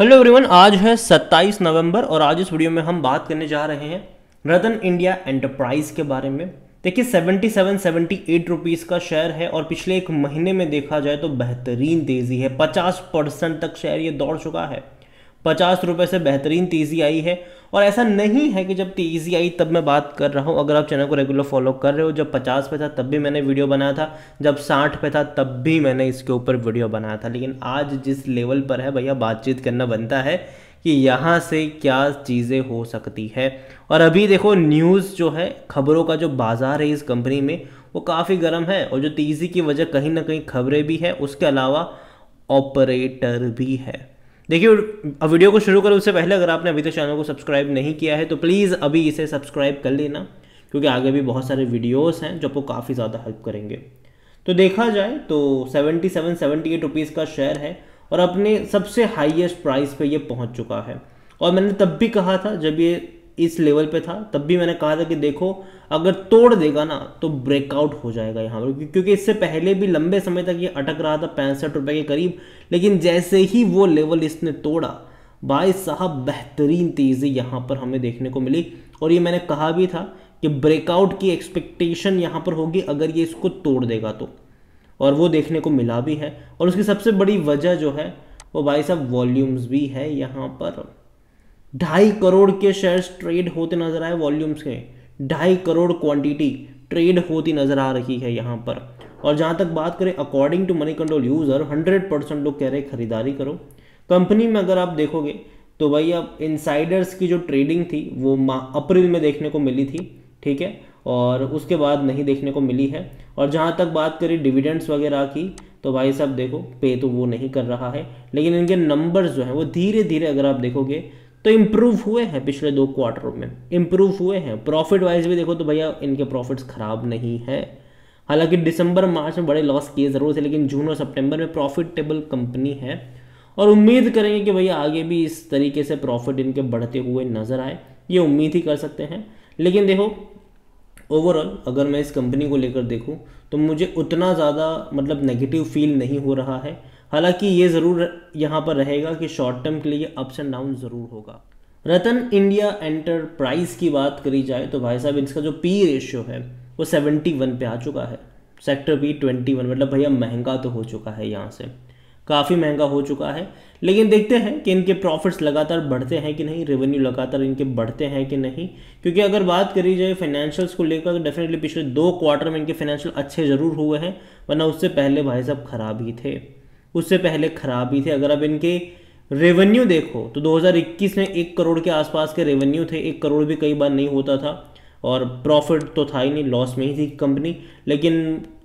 hello everyone आज है 27 नवंबर और आज इस वीडियो में हम बात करने जा रहे हैं रतन इंडिया एंटरप्राइज के बारे में देखिए 77 78 रुपीस का शेयर है और पिछले एक महीने में देखा जाए तो बेहतरीन तेज़ी है 50 परसेंट तक शेयर ये दौड़ चुका है पचास रुपये से बेहतरीन तेज़ी आई है और ऐसा नहीं है कि जब तेज़ी आई तब मैं बात कर रहा हूँ अगर आप चैनल को रेगुलर फॉलो कर रहे हो जब पचास पे था तब भी मैंने वीडियो बनाया था जब साठ पे था तब भी मैंने इसके ऊपर वीडियो बनाया था लेकिन आज जिस लेवल पर है भैया बातचीत करना बनता है कि यहाँ से क्या चीज़ें हो सकती है और अभी देखो न्यूज़ जो है खबरों का जो बाज़ार है इस कंपनी में वो काफ़ी गर्म है और जो तेज़ी की वजह कहीं ना कहीं खबरें भी है उसके अलावा ऑपरेटर भी है देखिए अब वीडियो को शुरू करो उससे पहले अगर आपने अभी तक चैनल को सब्सक्राइब नहीं किया है तो प्लीज़ अभी इसे सब्सक्राइब कर लेना क्योंकि आगे भी बहुत सारे वीडियोस हैं जो आपको काफ़ी ज़्यादा हेल्प करेंगे तो देखा जाए तो 77 78 रुपीज़ का शेयर है और अपने सबसे हाईएस्ट प्राइस पे ये पहुंच चुका है और मैंने तब भी कहा था जब ये इस लेवल पे था तब भी मैंने कहा था कि देखो अगर तोड़ देगा ना तो ब्रेकआउट हो जाएगा यहाँ पर क्योंकि इससे पहले भी लंबे समय तक ये अटक रहा था पैंसठ रुपये के करीब लेकिन जैसे ही वो लेवल इसने तोड़ा भाई साहब बेहतरीन तेज़ी यहाँ पर हमें देखने को मिली और ये मैंने कहा भी था कि ब्रेकआउट की एक्सपेक्टेशन यहाँ पर होगी अगर ये इसको तोड़ देगा तो और वो देखने को मिला भी है और उसकी सबसे बड़ी वजह जो है वो भाई साहब वॉल्यूम्स भी है यहाँ पर ढाई करोड़ के शेयर्स ट्रेड होते नजर आए वॉल्यूम्स के ढाई करोड़ क्वांटिटी ट्रेड होती नजर आ रही है यहाँ पर और जहाँ तक बात करें according to money control user hundred percent लोग कह रहे हैं खरीदारी करो कंपनी में अगर आप देखोगे तो भाई अब इनसाइडर्स की जो ट्रेडिंग थी वो अप्रैल में देखने को मिली थी ठीक है और उसके बाद नहीं देखने को मिली है और जहाँ तक बात करें डिविडेंड्स वगैरह की तो भाई साहब देखो पे तो वो नहीं कर रहा है लेकिन इनके नंबर्स जो हैं वो धीरे धीरे अगर आप देखोगे तो इम्प्रूव हुए हैं पिछले दो क्वार्टरों में इम्प्रूव हुए हैं प्रॉफिट वाइज भी देखो तो भैया इनके प्रॉफिट्स ख़राब नहीं है हालांकि दिसंबर मार्च में बड़े लॉस किए ज़रूर थे लेकिन जून और सितंबर में प्रॉफिटेबल कंपनी है और उम्मीद करेंगे कि भैया आगे भी इस तरीके से प्रॉफिट इनके बढ़ते हुए नज़र आए ये उम्मीद ही कर सकते हैं लेकिन देखो ओवरऑल अगर मैं इस कंपनी को लेकर देखूँ तो मुझे उतना ज़्यादा मतलब नेगेटिव फील नहीं हो रहा है हालांकि ये ज़रूर यहाँ पर रहेगा कि शॉर्ट टर्म के लिए अप्स एंड डाउन ज़रूर होगा रतन इंडिया एंटरप्राइज की बात करी जाए तो भाई साहब इसका जो पी रेशियो है वो सेवेंटी वन पे आ चुका है सेक्टर पी ट्वेंटी वन मतलब भैया महंगा तो हो चुका है यहाँ से काफ़ी महंगा हो चुका है लेकिन देखते हैं कि इनके प्रॉफिट्स लगातार बढ़ते हैं कि नहीं रेवेन्यू लगातार इनके बढ़ते हैं कि नहीं क्योंकि अगर बात करी जाए फाइनेंशियल्स को लेकर तो डेफिनेटली पिछले दो क्वार्टर में इनके फाइनेंशियल अच्छे ज़रूर हुए हैं वरना उससे पहले भाई साहब खराब ही थे उससे पहले खराब भी थे अगर आप इनके रेवेन्यू देखो तो 2021 में एक करोड़ के आसपास के रेवेन्यू थे एक करोड़ भी कई बार नहीं होता था और प्रॉफिट तो था ही नहीं लॉस में ही थी कंपनी लेकिन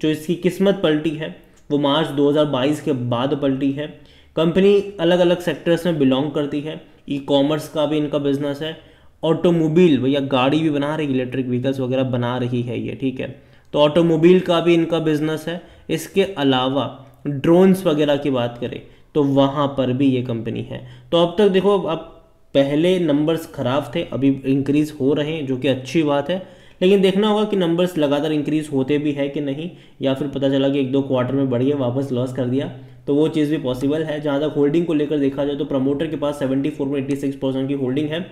जो इसकी किस्मत पलटी है वो मार्च 2022 के बाद पलटी है कंपनी अलग अलग सेक्टर्स में बिलोंग करती है ई कॉमर्स का भी इनका बिजनेस है ऑटोमोबाइल भैया गाड़ी भी बना रही इलेक्ट्रिक व्हीकल्स वगैरह बना रही है ये ठीक है तो ऑटोमोबाइल का भी इनका बिजनेस है इसके अलावा ड्रोन्स वगैरह की बात करें तो वहां पर भी ये कंपनी है तो अब तक देखो अब पहले नंबर्स ख़राब थे अभी इंक्रीज़ हो रहे हैं जो कि अच्छी बात है लेकिन देखना होगा कि नंबर्स लगातार इंक्रीज़ होते भी है कि नहीं या फिर पता चला कि एक दो क्वार्टर में बढ़िया वापस लॉस कर दिया तो वो चीज़ भी पॉसिबल है जहाँ तक होल्डिंग को लेकर देखा जाए तो प्रमोटर के पास seventy four eighty six percent की होल्डिंग है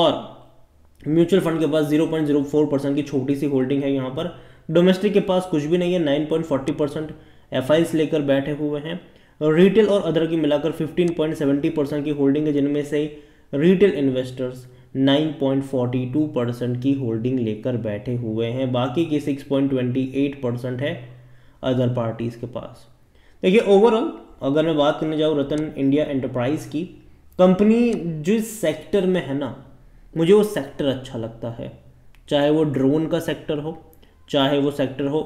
और म्यूचुअल फंड के पास zero point zero four percent की छोटी सी होल्डिंग है यहाँ पर डोमेस्टिक के पास कुछ भी नहीं है nine point forty percent F लेकर बैठे हुए हैं रिटेल और अदर की मिलाकर 15.70 परसेंट की होल्डिंग है जिनमें से रिटेल इन्वेस्टर्स 9.42 परसेंट की होल्डिंग लेकर बैठे हुए हैं बाकी की 6.28 परसेंट है अदर पार्टीज़ के पास देखिए ओवरऑल अगर मैं बात करने जाऊँ रतन इंडिया एंटरप्राइज की कंपनी जिस सेक्टर में है ना मुझे वो सेक्टर अच्छा लगता है चाहे वो ड्रोन का सेक्टर हो चाहे वो सेक्टर हो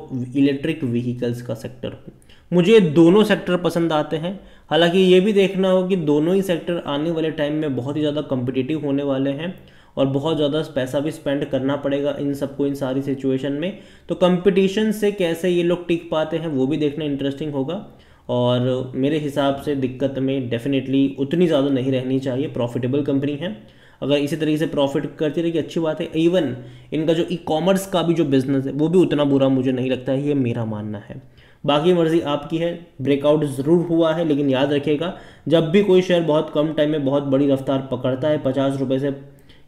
इलेक्ट्रिक व्हीकल्स का सेक्टर हो मुझे दोनों सेक्टर पसंद आते हैं हालांकि ये भी देखना हो कि दोनों ही सेक्टर आने वाले टाइम में बहुत ही ज़्यादा कम्पिटिटिव होने वाले हैं और बहुत ज़्यादा पैसा भी स्पेंड करना पड़ेगा इन सबको इन सारी सिचुएशन में तो कंपटीशन से कैसे ये लोग टिक पाते हैं वो भी देखना इंटरेस्टिंग होगा और मेरे हिसाब से दिक्कत में डेफिनेटली उतनी ज़्यादा नहीं रहनी चाहिए प्रॉफिटेबल कंपनी है अगर इसी तरीके से प्रॉफिट करती रहेगी तो अच्छी बात है इवन इनका जो ई कॉमर्स का भी जो बिज़नेस है वो भी उतना बुरा मुझे नहीं लगता है ये मेरा मानना है बाकी मर्जी आपकी है ब्रेकआउट ज़रूर हुआ है लेकिन याद रखिएगा जब भी कोई शेयर बहुत कम टाइम में बहुत बड़ी रफ्तार पकड़ता है पचास रुपये से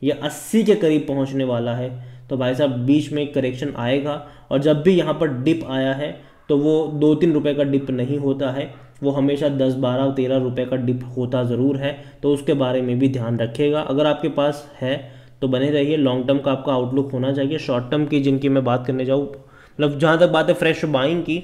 या अस्सी के करीब पहुँचने वाला है तो भाई साहब बीच में करेक्शन आएगा और जब भी यहाँ पर डिप आया है तो वो दो तीन रुपये का डिप नहीं होता है वो हमेशा दस बारह और तेरह रुपये का डिप होता ज़रूर है तो उसके बारे में भी ध्यान रखिएगा अगर आपके पास है तो बने रहिए लॉन्ग टर्म का आपका आउटलुक होना चाहिए शॉर्ट टर्म की जिनकी मैं बात करने जाऊँ मतलब जहाँ तक बात है फ्रेश बाइंग की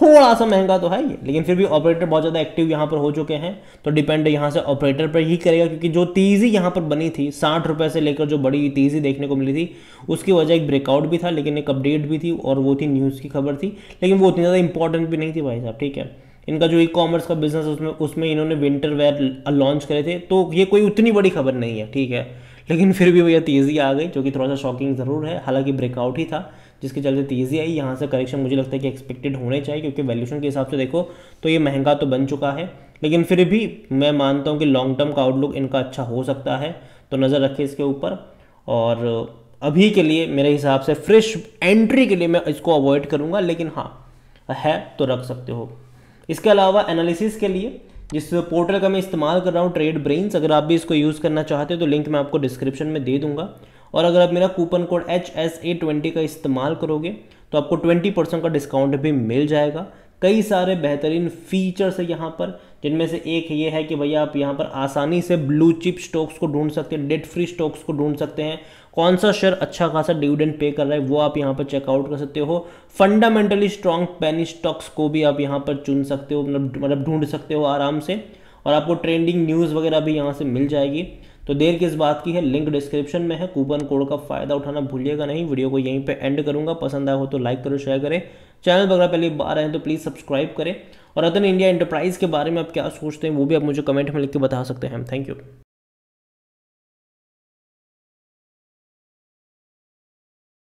थोड़ा सा महंगा तो है ये लेकिन फिर भी ऑपरेटर बहुत ज़्यादा एक्टिव यहाँ पर हो चुके हैं तो डिपेंड यहाँ से ऑपरेटर पर ही करेगा क्योंकि जो तेज़ी यहाँ पर बनी थी साठ रुपये से लेकर जो बड़ी तेज़ी देखने को मिली थी उसकी वजह एक ब्रेकआउट भी था लेकिन एक अपडेट भी थी और वो थी न्यूज़ की खबर थी लेकिन वो उतनी ज़्यादा इंपॉर्टेंट भी नहीं थी भाई साहब ठीक है इनका जो ई कॉमर्स का बिजनेस उसमें उसमें इन्होंने विंटर वेयर लॉन्च करे थे तो ये कोई उतनी बड़ी खबर नहीं है ठीक है लेकिन फिर भी भैया तेज़ी आ गई जो कि थोड़ा सा शॉकिंग ज़रूर है हालांकि ब्रेकआउट ही था जिसके चलते तेज़ी आई यहाँ से करेक्शन मुझे लगता है कि एक्सपेक्टेड होने चाहिए क्योंकि वैल्यूशन के हिसाब से देखो तो ये महंगा तो बन चुका है लेकिन फिर भी मैं मानता हूँ कि लॉन्ग टर्म का आउटलुक इनका अच्छा हो सकता है तो नज़र रखें इसके ऊपर और अभी के लिए मेरे हिसाब से फ्रेश एंट्री के लिए मैं इसको अवॉइड करूँगा लेकिन हाँ है तो रख सकते हो इसके अलावा एनालिसिस के लिए जिस पोर्टल का मैं इस्तेमाल कर रहा हूँ ट्रेड ब्रेन्स अगर आप भी इसको यूज़ करना चाहते हो तो लिंक मैं आपको डिस्क्रिप्शन में दे दूंगा और अगर आप मेरा coupon code H S A twenty का इस्तेमाल करोगे तो आपको ट्वेंटी परसेंट का डिस्काउंट भी मिल जाएगा कई सारे बेहतरीन फीचर्स है यहाँ पर जिनमें से एक ये है कि भैया आप यहाँ पर आसानी से ब्लू चिप स्टॉक्स को ढूंढ सकते हैं डेट फ्री स्टॉक्स को ढूंढ सकते हैं कौन सा शेयर अच्छा खासा डिविडेंड पे कर रहा है वो आप यहाँ पर चेकआउट कर सकते हो फंडामेंटली स्ट्रॉन्ग पेनी स्टॉक्स को भी आप यहाँ पर चुन सकते हो मतलब, मतलब ढूंढ सकते हो आराम से और आपको ट्रेंडिंग न्यूज़ वगैरह भी यहाँ से मिल जाएगी तो देर किस बात की है लिंक डिस्क्रिप्शन में है कूपन कोड का फ़ायदा उठाना भूलिएगा नहीं वीडियो को यहीं पे एंड करूंगा पसंद आया हो तो लाइक करो शेयर करें चैनल वगैरह पहली बार आए तो प्लीज़ सब्सक्राइब करें और अदन इंडिया इंटरप्राइज़ के बारे में आप क्या सोचते हैं वो भी आप मुझे कमेंट में लिख के बता सकते हैं थैंक यू